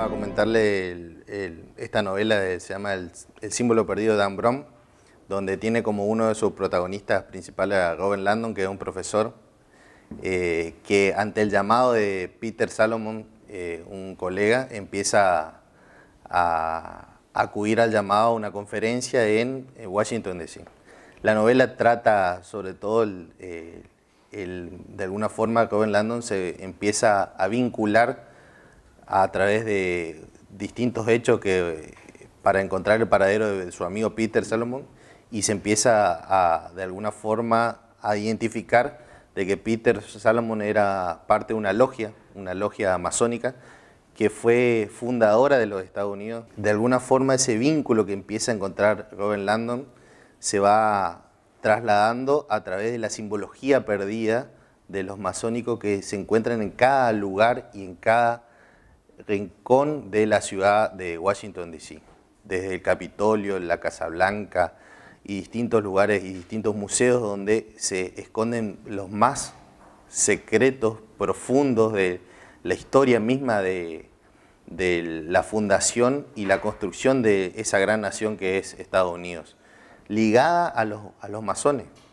a comentarle esta novela que se llama el, símbolo perdido de Dan Brom, donde tiene como uno de sus protagonistas principales a Robert Landon, que es un profesor, eh, que ante el llamado de Peter Salomon, eh, un colega, empieza a, acudir al llamado a una conferencia en Washington, D.C. La novela trata sobre todo eh, el... de alguna forma Robin Landon se empieza a vincular a través de distintos hechos que para encontrar el paradero de su amigo Peter Salomon y se empieza a, de alguna forma a identificar de que Peter Salomon era parte de una logia, una logia masónica, que fue fundadora de los Estados Unidos. De alguna forma ese vínculo que empieza a encontrar Robert Landon se va trasladando a través de la simbología perdida de los masónicos que se encuentran en cada lugar y en cada rincón de la ciudad de Washington, D.C., desde el Capitolio, la Casa Blanca y distintos lugares y distintos museos donde se esconden los más secretos profundos de la historia misma de, la fundación y la construcción de esa gran nación que es Estados Unidos, ligada a los masones.